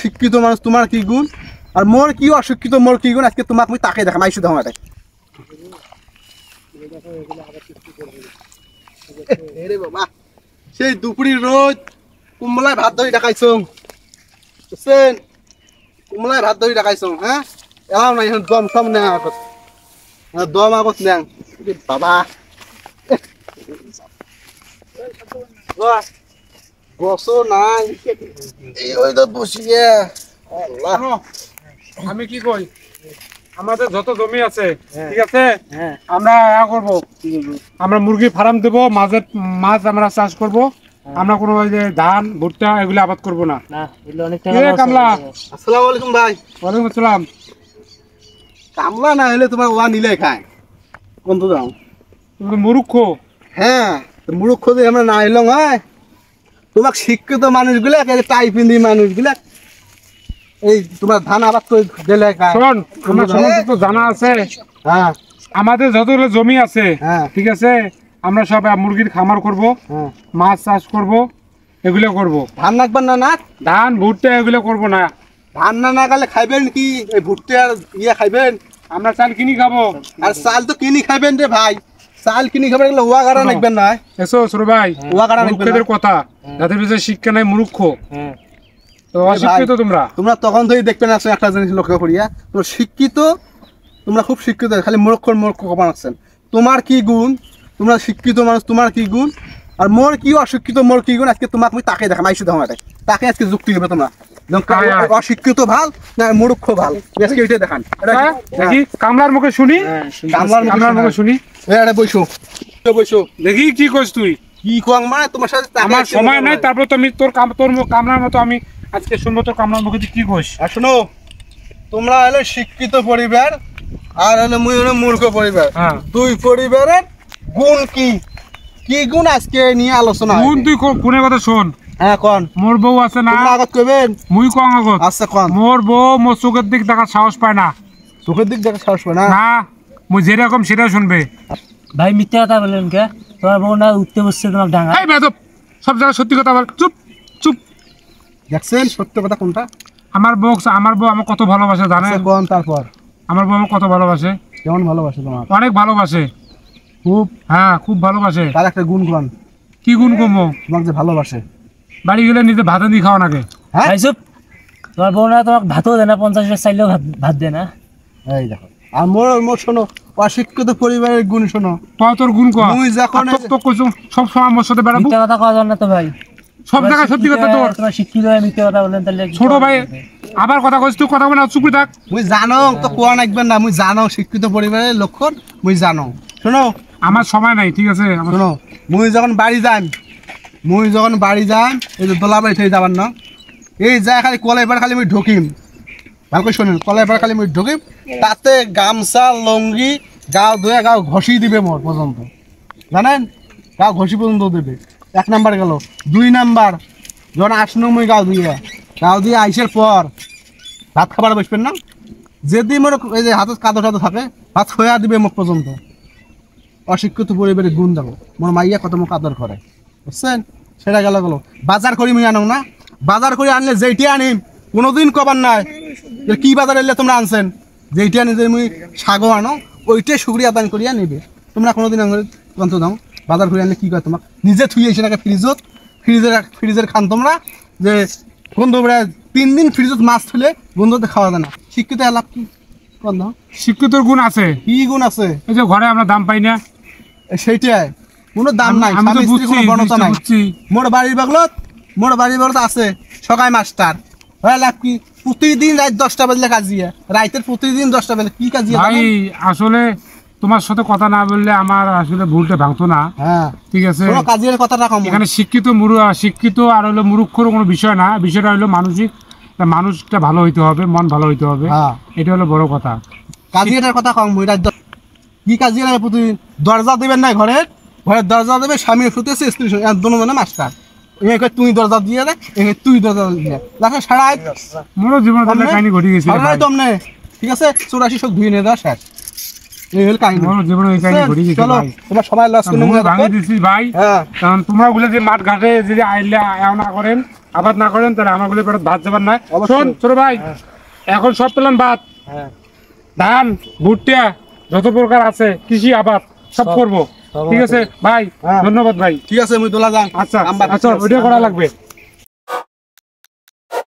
শিক্ষিত মানুষ তোমার কি গুণ আর মোর কি অশিক্ষিত মোর কি গুণ আজকে তোমাকে তাকে দেখাম আইসে সেই দুপুরি রোজ কুমলায় ভাত ধরি ডাকাইছ কুমলায় ভাত ধরি ডাকাইছ হ্যাঁ এলাম না দম সব নেয় আগত হ্যাঁ, দম আগত নেয় বাবা বসো নাই এই তো বসিয়া আমি কি কই আমাদের যত জমি আছে হ্যাঁ। ঠিক আছে হ্যাঁ। আমরা করব আমরা মুরগি ফার্ম দেব মাছের মাছ আমরা চাষ করব হ্যাঁ। আমরা কোনো ধান ভুট্টা এগুলো আবাদ করব না কামলা আসসালাম আলাইকুম ভাই ওয়ালাইকুম আসসালাম কামলা না হলে তোমার ওয়া নিলে খায় কোন তো যাও তুমি মুরুক্ষ হ্যাঁ মুরুক্ষ যদি আমরা না এলাম হয় তোমার শিক্ষিত মানুষগুলা টাইপিন্দি মানুষগুলা এই তোমার ধান আবাদ করে দিলে আমার হ্যাঁ। সমস্ত তো জানা আছে হ্যাঁ আমাদের যত জমি আছে হ্যাঁ। ঠিক আছে আমরা সব মুরগির খামার করব হ্যাঁ। মাছ চাষ করব এগুলো করব ধান রাখবেন না না ধান ভুট্টা এগুলো করব না ধান না না গেলে খাইবেন কি ভুট্টা ইয়ে খাইবেন আমরা চাল কিনি খাবো আর চাল তো কিনি খাইবেন রে ভাই শিক্ষিত খুব শিক্ষিত খালি তোমার কি গুণ তোমরা শিক্ষিত মানুষ তোমার কি গুণ আর মোর কি অশিক্ষিত মোর কি গুণ আজকে তোমাকে তাকে দেখা আইসু দেখাম তাকে আজকে যুক্তি হবে তোমরা Ah, euh, অশিক্ষিত ভাল না মূর্খ ভাল এটা হ্যাঁ? দেখান দেখি কামলার মুখে শুনি কামলার হ্যাঁ, কামলার মুখে শুনি বসো বসো দেখি কি কইস তুই কি মানে তুমি কাম মতো আমি আজকে শুনবো মুখে কি শিক্ষিত পরিবার আর মূর্খ পরিবার হ্যাঁ। দুই পরিবারের গুণ কি কি গুণ আজকে নিয়ে আলোচনা তুই কথা শোন হ্যাঁ মোর বউ আছে না আচ্ছা, মোর বউ চোখের দিক দেখার সাহস পায় না চোখের দিক যেরকম শুনবে ভাই মিথ্যা কথা বলেন বউ সব জায়গায় সত্যি কথা বল চুপ চুপ দেখছেন কথা কোনটা আমার বউ আমার বউ আমার কত ভালোবাসে জানেন আচ্ছা, তারপর আমার বউ কত ভালোবাসে কেমন ভালোবাসে তোমার অনেক ভালোবাসে খুব হ্যাঁ খুব ভালোবাসে তার একটা গুণ কি গুণ কমো তোমাকে ভালোবাসে বাড়ি গেলে নিজে ভাত দি খাওয়া নাকি হ্যাঁ চুপ তোমার বউ তোমাকে ভাতও দেয় না পঞ্চাশ টাকা চাইলেও ভাত ভাত দেয় না এই দেখো আর মোর মোর শোনো অশিক্ষিত পরিবারের গুণ শোনো তোমার তোর গুণ কর তুই যখন তো কইছো সব সময় আমার সাথে বেড়াবো মিথ্যা কথা না তো ভাই সব জায়গায় সত্যি কথা তোর তোমার শিক্ষিত হয় মিথ্যা কথা বলেন তাহলে ছোট ভাই আবার কথা কইছ তুই কথা বলে চুপ থাক মুই জানো তো কোয়া নাকবেন না মুই জানো শিক্ষিত পরিবারের লক্ষণ মুই জানো শোনো আমার সময় নাই ঠিক আছে শোনো যখন বাড়ি যান মই যখন বাড়ি যাম এই যে দোলা বাড়ি থেকে যাবার না এই যায় খালি কলাই পাড় খালি মুই ঢুকিম ভালো করে শোনেন কলাই পাড় খালি মুই ঢুকিম তাতে গামছা লঙ্গি গা ধুয়ে গাও ঘষি দিবে মোর পর্যন্ত জানেন গাও ঘষি পর্যন্ত দেবে এক নাম্বার গেল দুই নাম্বার যখন আসনু মুই গাও ধুয়ে গাও দিয়ে আইসের পর ভাত খাবার বসবেন না যেদি মোর এই যে হাতে কাদো টাদো থাকে ভাত খোয়া দিবে মুখ পর্যন্ত অশিক্ষিত পরিবারের গুণ দেবো মোর মাইয়া কত মোক আদর করে বুঝছেন সেটা গেল গেল বাজার করি মুই আনো না বাজার করে আনলে যেইটি আনিম কোনোদিন কবার নাই কি বাজার এলে তোমরা আনছেন যেইটি আনি যে মুই সাগো আনো ওইটাই সুক্রিয়া দান করিয়া নিবে তোমরা কোনোদিন যন্ত্র দাও বাজার করে আনলে কী করে তোমাক নিজে থুই এসে রাখে ফ্রিজত ফ্রিজের ফ্রিজের খান তোমরা যে গন্ধ তিন দিন ফ্রিজত মাছ থুলে গন্ধতে খাওয়া যায় না শিক্ষিত লাভ কি শিক্ষিতর গুণ আছে কি গুণ আছে এই যে ঘরে আমরা দাম পাই না সেইটাই কোনো দাম নাই স্বামী স্ত্রী কোনো নাই মোর বাড়ির বাগলত মোর বাড়ির বাগলত আছে সকাল মাস্টার হ্যাঁ লাভ কি প্রতিদিন রাত দশটা বাজলে কাজিয়া রাইতের প্রতিদিন দশটা বাজলে কি কাজিয়া ভাই আসলে তোমার সাথে কথা না বললে আমার আসলে ভুলটা ভাঙতো না হ্যাঁ। ঠিক আছে কাজের কথাটা কম এখানে শিক্ষিত মুরু শিক্ষিত আর হলো মুরুক্ষর কোনো বিষয় না বিষয়টা হলো মানসিক মানুষটা ভালো হইতে হবে মন ভালো হইতে হবে হ্যাঁ। এটা হলো বড় কথা কাজিয়াটার কথা কম কি কাজিয়া প্রতিদিন দরজা দিবেন না ঘরের ঘরের দরজা দেবে স্বামী শুতেছে স্ত্রী দোনো জনে মাস্টার তুই দরজা দিয়ে দেখ একে তুই দরজা দিয়ে দেখ সারা জীবন কাহিনী ঘটে গেছে তোমনে ঠিক আছে চুরাশি সব ধুয়ে নিয়ে দেওয়া ভাই হ্যাঁ। যে ঘাটে যদি না আবাদ ভাই হ্যাঁ। এখন হ্যাঁ। ধান ভুট্টা যত আছে কৃষি আবাদ সব করবো ঠিক আছে ভাই হ্যাঁ। ধন্যবাদ ভাই ঠিক আছে মুই দোলা যাম আচ্ছা আচ্ছা ওইটা করা লাগবে